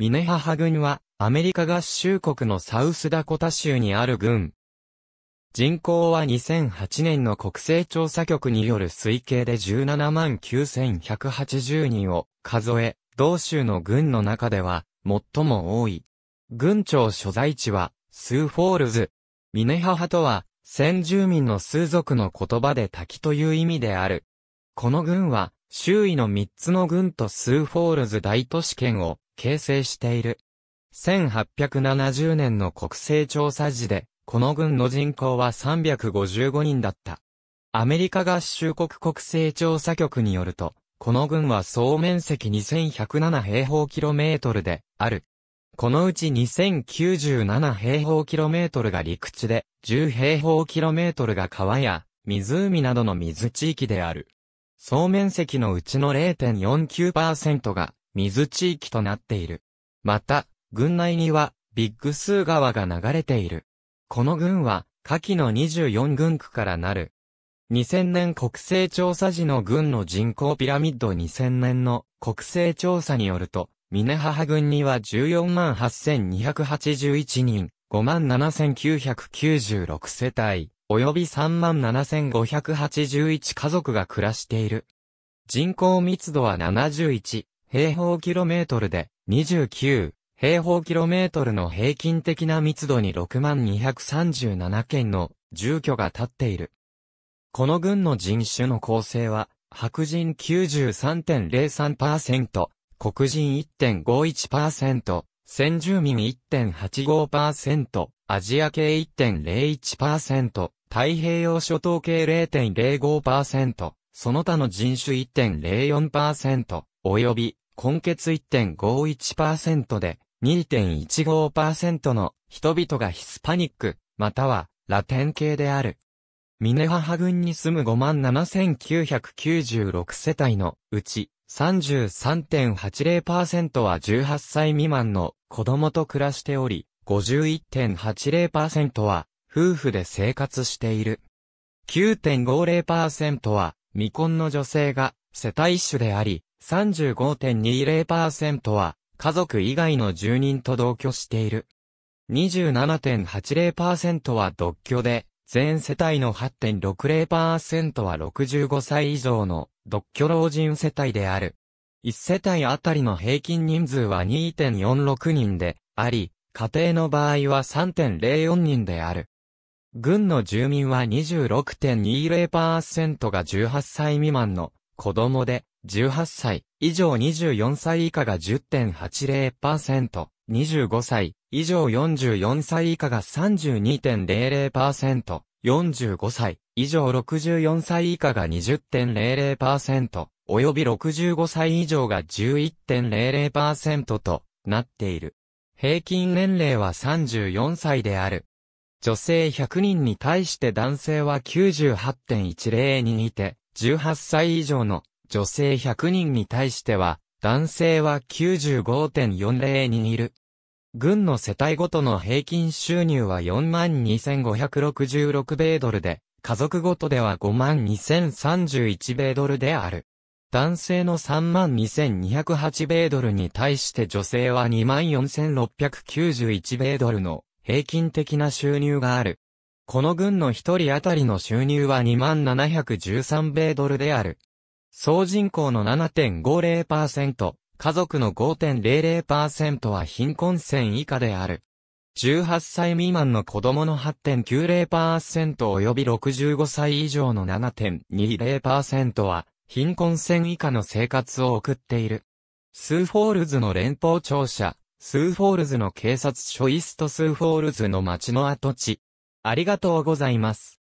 ミネハハ軍は、アメリカ合衆国のサウスダコタ州にある軍。人口は2008年の国勢調査局による推計で17万9180人を数え、同州の軍の中では最も多い。軍庁所在地はスーフォールズ。ミネハハとは先住民の数族の言葉で滝という意味である。この軍は周囲の3つの軍とスーフォールズ大都市圏を形成している。1870年の国勢調査時で、この軍の人口は355人だった。アメリカ合衆国国勢調査局によると、この軍は総面積2107平方キロメートルで、ある。このうち2097平方キロメートルが陸地で、10平方キロメートルが川や、湖などの水地域である。総面積のうちの0.49%が水地域となっている。また、郡内には、ビッグスー川が流れている。この郡は、下記の24郡区からなる。2000年国勢調査時の郡の人口ピラミッド2000年の国勢調査によると、ミネハハ郡には148,281人、57,996世帯、及び37,581家族が暮らしている。人口密度は71、平方キロメートルで29平方キロメートルの平均的な密度に6237件の住居が建っている。この軍の人種の構成は白人93.03%、黒人1.51%、先住民1.85%、アジア系1.01%、太平洋諸島系0.05%、その他の人種1.04%、及び、根結1.51%で、2.15%の人々がヒスパニック、またはラテン系である。ミネハハ郡に住む57,996世帯のうち33.80%は18歳未満の子供と暮らしており、51.80%は夫婦で生活している。9.50%は未婚の女性が世帯主であり、35.20%は家族以外の住人と同居している。27.80%は独居で、全世帯の8.60%は65歳以上の独居老人世帯である。1世帯あたりの平均人数は2.46人であり、家庭の場合は3.04人である。軍の住民は26.20%が18歳未満の子供で、18歳以上24歳以下が10.80%、25歳以上44歳以下が32.00%、45歳以上64歳以下が20.00%、及び65歳以上が11.00%となっている。平均年齢は34歳である。女性100人に対して男性は98.10人いて、18歳以上の女性100人に対しては、男性は95.40人いる。軍の世帯ごとの平均収入は42,566米ドルで、家族ごとでは52,031米ドルである。男性の32,208米ドルに対して女性は24,691米ドルの平均的な収入がある。この軍の一人当たりの収入は2713米ドルである。総人口の7.50%、家族の5.00%は貧困線以下である。18歳未満の子供の8.90%及び65歳以上の7.20%は貧困線以下の生活を送っている。スーフォールズの連邦庁舎、スーフォールズの警察署イストスーフォールズの町の跡地。ありがとうございます。